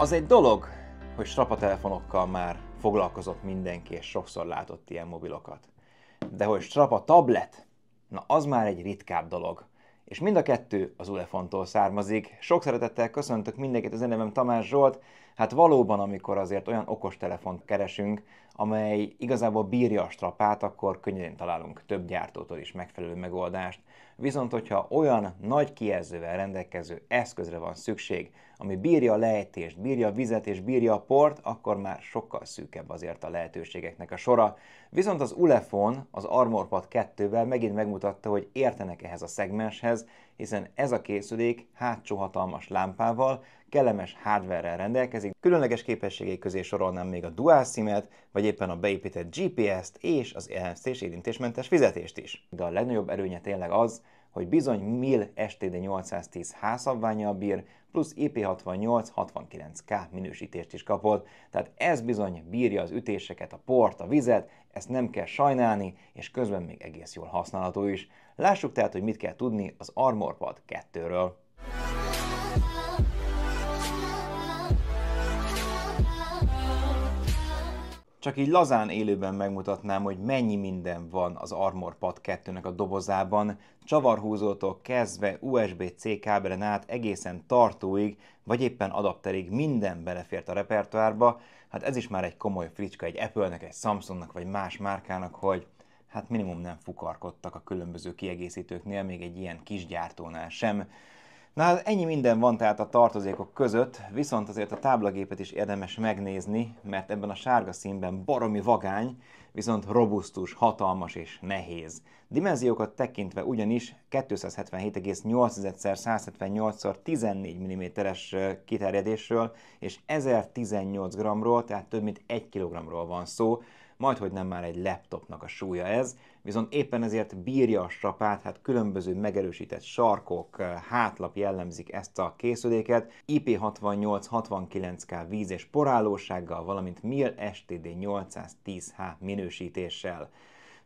Az egy dolog, hogy strapatelefonokkal már foglalkozott mindenki, és sokszor látott ilyen mobilokat. De hogy strapa tablet, na az már egy ritkább dolog. És mind a kettő az Ulefontól származik. Sok szeretettel köszöntök mindenkit, az nevem Tamás Zsolt, hát valóban, amikor azért olyan okos telefont keresünk, amely igazából bírja a strapát, akkor könnyen találunk több gyártótól is megfelelő megoldást. Viszont, hogyha olyan nagy kijelzővel rendelkező eszközre van szükség, ami bírja a lejtést, bírja a vizet és bírja a port, akkor már sokkal szűkebb azért a lehetőségeknek a sora. Viszont az Ulefon az ArmorPad 2-vel megint megmutatta, hogy értenek ehhez a szegmenshez, hiszen ez a készülék hátsó hatalmas lámpával, kellemes hardware rendelkezik. Különleges képességei közé sorolnám még a Dual SIM-et, vagy éppen a beépített GPS-t és az ellenszés érintésmentes fizetést is. De a legnagyobb erőnye tényleg az, hogy bizony MIL STD810 házszabványjal bír, plusz IP68-69K minősítést is kapott, tehát ez bizony bírja az ütéseket, a port, a vizet, ezt nem kell sajnálni, és közben még egész jól használható is. Lássuk tehát, hogy mit kell tudni az ArmorPad 2-ről. csak így lazán élőben megmutatnám, hogy mennyi minden van az Armor Pad 2-nek a dobozában, csavarhúzótól kezdve USB-C kábelen át egészen tartóig, vagy éppen adapterig minden belefért a repertoárba, hát ez is már egy komoly fricska egy Apple-nek, egy Samsungnak vagy más márkának, hogy hát minimum nem fukarkodtak a különböző kiegészítőknél, még egy ilyen kis gyártónál sem. Na, hát ennyi minden van tehát a tartozékok között, viszont azért a táblagépet is érdemes megnézni, mert ebben a sárga színben baromi vagány, viszont robusztus, hatalmas és nehéz. Dimenziókat tekintve ugyanis 277,8x178x14 mm-es kiterjedésről és 1018 g-ról, tehát több mint 1 kg-ról van szó, majd hogy nem már egy laptopnak a súlya ez, viszont éppen ezért bírja a strapát, hát különböző megerősített sarkok, eh, hátlap jellemzik ezt a készüléket, IP68-69K víz és porállósággal, valamint MIL STD 810H minősítéssel.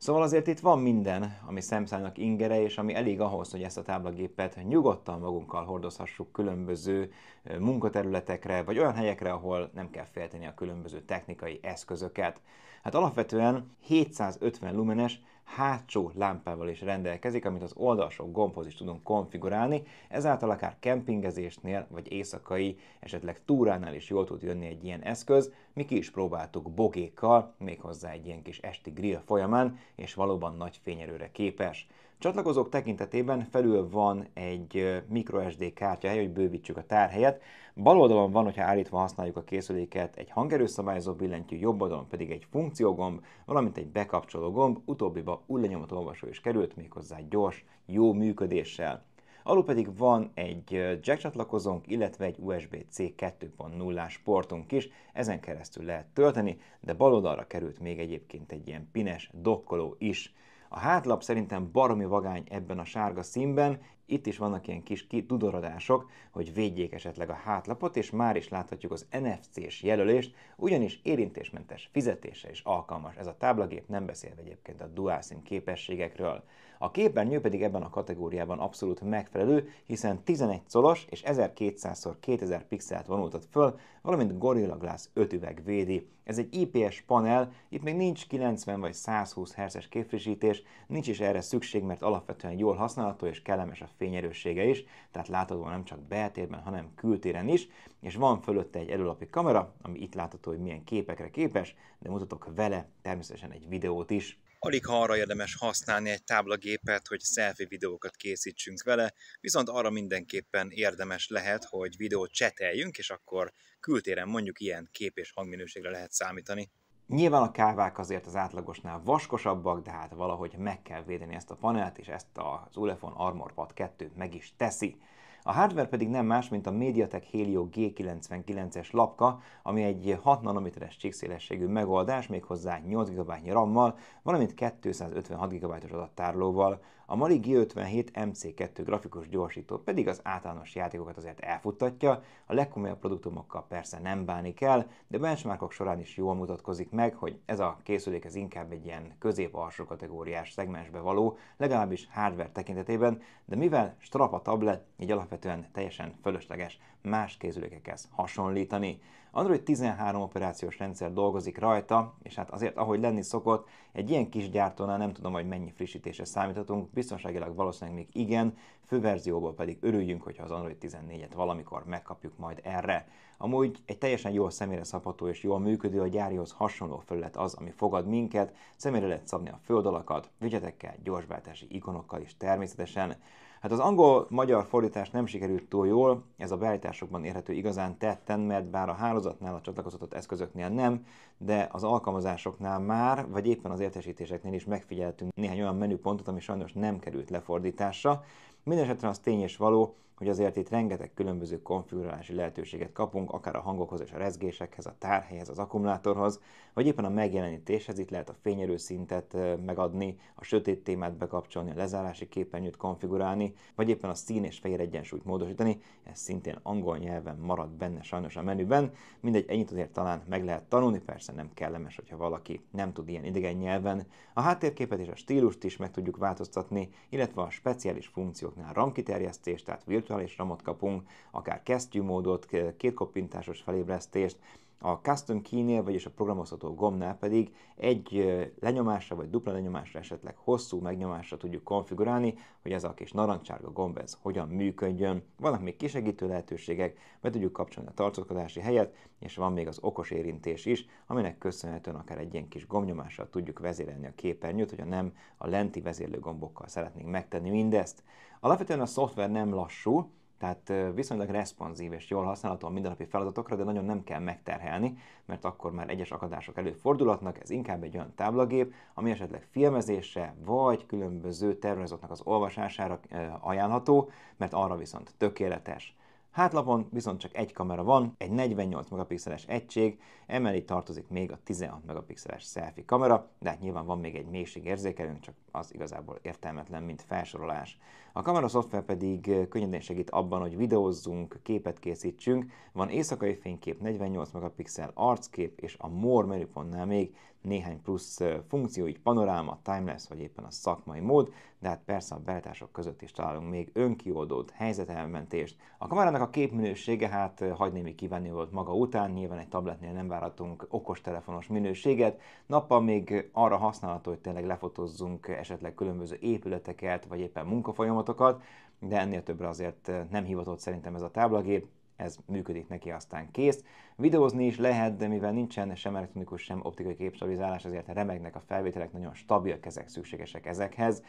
Szóval azért itt van minden, ami Samsungnak ingere, és ami elég ahhoz, hogy ezt a táblagépet nyugodtan magunkkal hordozhassuk különböző munkaterületekre, vagy olyan helyekre, ahol nem kell félteni a különböző technikai eszközöket. Hát alapvetően 750 lumenes, hátsó lámpával is rendelkezik, amit az oldalsó gombhoz is tudunk konfigurálni, ezáltal akár kempingezésnél vagy éjszakai, esetleg túránál is jól tud jönni egy ilyen eszköz, mi ki is próbáltuk bogékkal, méghozzá egy ilyen kis esti grill folyamán, és valóban nagy fényerőre képes csatlakozók tekintetében felül van egy microSD hely, hogy bővítsük a tárhelyet. Bal oldalon van, hogyha állítva használjuk a készüléket, egy hangerőszabályozó billentyű, jobb oldalon pedig egy funkciógomb, valamint egy bekapcsoló gomb, utóbbiba új olvasó is került, méghozzá gyors, jó működéssel. Alul pedig van egy jack csatlakozónk, illetve egy USB-C 2.0-ás portunk is, ezen keresztül lehet tölteni, de bal oldalra került még egyébként egy ilyen pines dokkoló is. A hátlap szerintem baromi vagány ebben a sárga színben, itt is vannak ilyen kis tudorodások, hogy védjék esetleg a hátlapot, és már is láthatjuk az NFC-s jelölést, ugyanis érintésmentes fizetése is alkalmas ez a táblagép, nem beszélve egyébként a DualSIM képességekről. A képernyő pedig ebben a kategóriában abszolút megfelelő, hiszen 11 colos és 1200x2000 pixelt vonultat föl, valamint Gorilla Glass 5 üveg védi. Ez egy IPS panel, itt még nincs 90 vagy 120 Hz-es képfrissítés, nincs is erre szükség, mert alapvetően jól használható és kellemes a fényerőssége is, tehát látható nem csak beltérben, hanem kültéren is, és van fölötte egy előlapi kamera, ami itt látható, hogy milyen képekre képes, de mutatok vele természetesen egy videót is. Alig ha arra érdemes használni egy táblagépet, hogy selfie videókat készítsünk vele, viszont arra mindenképpen érdemes lehet, hogy videót cseteljünk, és akkor kültéren mondjuk ilyen kép és hangminőségre lehet számítani. Nyilván a kávák azért az átlagosnál vaskosabbak, de hát valahogy meg kell védeni ezt a panelt, és ezt az Ulefon Armor Pad 2 meg is teszi. A hardware pedig nem más, mint a MediaTek Helio G99-es lapka, ami egy 6 nanométeres csíkszélességű megoldás, méghozzá 8 GB RAM-mal, valamint 256 GB-os adattárlóval. A Mali G57 MC2 grafikus gyorsító pedig az általános játékokat azért elfuttatja, a legkomolyabb produktumokkal persze nem bánik el, de benchmarkok során is jól mutatkozik meg, hogy ez a készülék ez inkább egy ilyen közép-alsó kategóriás szegmensbe való, legalábbis hardware tekintetében, de mivel strapa tablet, így alapvetően teljesen fölösleges más készülékekhez hasonlítani. Android 13 operációs rendszer dolgozik rajta, és hát azért, ahogy lenni szokott, egy ilyen kis gyártónál nem tudom, hogy mennyi frissítésre számíthatunk, biztonságilag valószínűleg még igen, főverzióból pedig örüljünk, hogyha az Android 14-et valamikor megkapjuk majd erre. Amúgy egy teljesen jól személyre szabható és jól működő, a gyárihoz hasonló felület az, ami fogad minket, személyre lehet szabni a földalakat, ügyetekkel, gyorsváltási ikonokkal is természetesen. Hát az angol-magyar fordítás nem sikerült túl jól, ez a beállításokban érhető igazán tetten, mert bár a hálózatnál, a csatlakoztatott eszközöknél nem, de az alkalmazásoknál már, vagy éppen az értesítéseknél is megfigyeltünk néhány olyan menüpontot, ami sajnos nem került lefordításra, Mindenesetre az tény és való, hogy azért itt rengeteg különböző konfigurálási lehetőséget kapunk, akár a hangokhoz és a rezgésekhez, a tárhelyhez, az akkumulátorhoz, vagy éppen a megjelenítéshez, itt lehet a fényerő szintet megadni, a sötét témát bekapcsolni, a lezárási képernyőt konfigurálni, vagy éppen a szín és fehér egyensúlyt módosítani, ez szintén angol nyelven marad benne sajnos a menüben, mindegy, ennyit azért talán meg lehet tanulni, persze nem kellemes, hogyha valaki nem tud ilyen idegen nyelven. A háttérképet és a stílust is meg tudjuk változtatni, illetve a speciális funkció adatoknál RAM kiterjesztést, tehát virtuális ramot kapunk, akár kesztyűmódot, kétkoppintásos felébresztést, a custom Key-nél, vagyis a programozható gombnál pedig egy lenyomásra vagy dupla lenyomásra, esetleg hosszú megnyomásra tudjuk konfigurálni, hogy ez a kis narancsárga gomb ez hogyan működjön. Vannak még kisegítő lehetőségek, be tudjuk kapcsolni a tartózkodási helyet, és van még az okos érintés is, aminek köszönhetően akár egy ilyen kis gombnyomással tudjuk vezérelni a képernyőt, hogyha nem a lenti vezérlő gombokkal szeretnénk megtenni mindezt. Alapvetően a szoftver nem lassú, tehát viszonylag responsív és jól használható a mindennapi feladatokra, de nagyon nem kell megterhelni, mert akkor már egyes akadások előfordulhatnak, ez inkább egy olyan táblagép, ami esetleg filmezésre vagy különböző tervezetnek az olvasására ajánlható, mert arra viszont tökéletes. Hátlapon viszont csak egy kamera van, egy 48 megapixeles egység, emellé tartozik még a 16 megapixeles selfie kamera, de hát nyilván van még egy mélységérzékelőnk, csak az igazából értelmetlen, mint felsorolás. A kamera szoftver pedig könnyedén segít abban, hogy videózzunk, képet készítsünk. Van éjszakai fénykép, 48 megapixel arckép, és a More menüpontnál még néhány plusz funkció, így panoráma, timelapse, vagy éppen a szakmai mód, de hát persze a beletások között is találunk még önkioldót, helyzetelmentést. A kamerának a képminősége hát hagyni még kívánni volt maga után, nyilván egy tabletnél nem várhatunk okostelefonos minőséget, nappal még arra használható, hogy tényleg lefotozzunk esetleg különböző épületeket, vagy éppen munkafolyamatokat, de ennél többre azért eh, nem hivatott szerintem ez a táblagép, ez működik neki, aztán kész. Videózni is lehet, de mivel nincsen sem elektronikus, sem optikai képstabilizálás, ezért remegnek a felvételek, nagyon stabil kezek szükségesek ezekhez.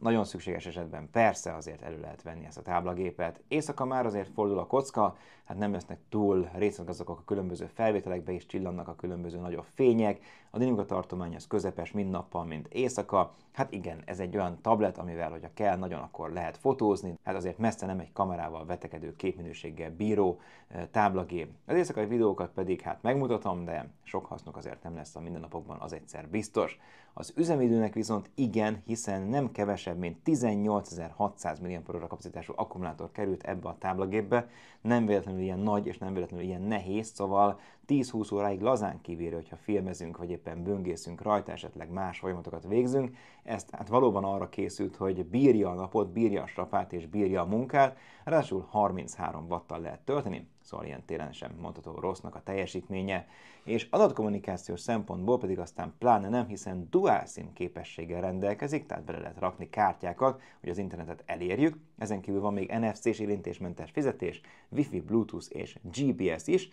Nagyon szükséges esetben persze azért elő lehet venni ezt a táblagépet. Éjszaka már azért fordul a kocka, hát nem lesznek túl részletgazdagok a különböző felvételekbe, és csillannak a különböző nagyobb fények. A dinamika tartomány az közepes mind nappal, mind éjszaka. Hát igen, ez egy olyan tablet, amivel, hogyha kell nagyon, akkor lehet fotózni. Hát azért messze nem egy kamerával vetekedő képminőséggel bíró táblagép. Az éjszakai videókat pedig hát megmutatom, de sok hasznuk azért nem lesz a mindennapokban, az egyszer biztos. Az üzemidőnek viszont igen, hiszen nem kevesebb kevesebb, mint 18.600 mAh kapacitású akkumulátor került ebbe a táblagépbe. Nem véletlenül ilyen nagy és nem véletlenül ilyen nehéz, szóval 10-20 óráig lazán kibírja, hogyha filmezünk, vagy éppen böngészünk rajta, esetleg más folyamatokat végzünk. Ezt hát valóban arra készült, hogy bírja a napot, bírja a strapát és bírja a munkát, ráadásul 33 wattal lehet tölteni szóval ilyen téren sem mondható rossznak a teljesítménye, és adatkommunikációs szempontból pedig aztán pláne nem, hiszen dual SIM képességgel rendelkezik, tehát bele lehet rakni kártyákat, hogy az internetet elérjük, ezen kívül van még NFC-s érintésmentes fizetés, Wi-Fi, Bluetooth és GPS is,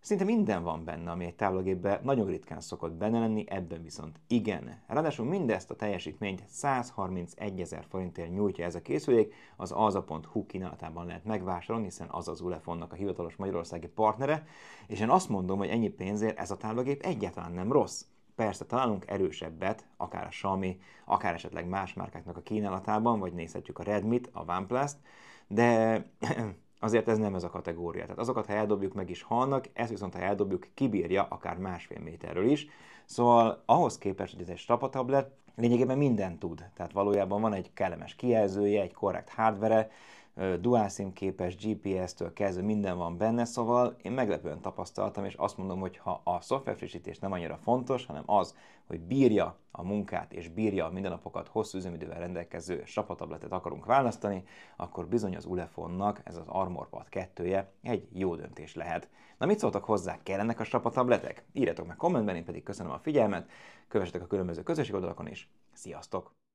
Szinte minden van benne, ami egy táblagépben nagyon ritkán szokott benne lenni, ebben viszont igen. Ráadásul mindezt a teljesítményt 131 ezer forintért nyújtja ez a készülék, az alza.hu kínálatában lehet megvásárolni, hiszen az az Ulefonnak a hivatalos magyarországi partnere, és én azt mondom, hogy ennyi pénzért ez a táblagép egyáltalán nem rossz. Persze találunk erősebbet, akár a Xiaomi, akár esetleg más márkáknak a kínálatában, vagy nézhetjük a Redmi-t, a OnePlus-t, de Azért ez nem ez a kategória. Tehát azokat, ha eldobjuk, meg is halnak, ezt viszont, ha eldobjuk, kibírja akár másfél méterről is. Szóval ahhoz képest, hogy ez egy strapatablet, lényegében mindent tud. Tehát valójában van egy kellemes kijelzője, egy korrekt hardvere, dual SIM képes, GPS-től kezdve minden van benne, szóval én meglepően tapasztaltam, és azt mondom, hogy ha a szoftverfrissítés nem annyira fontos, hanem az, hogy bírja a munkát és bírja a mindennapokat hosszú üzemidővel rendelkező sapatabletet akarunk választani, akkor bizony az Ulefonnak ez az ArmorPad 2-je egy jó döntés lehet. Na mit szóltak hozzá, kellenek a sapatabletek? Írjatok meg kommentben, én pedig köszönöm a figyelmet, kövessetek a különböző közösségi oldalakon is. Sziasztok!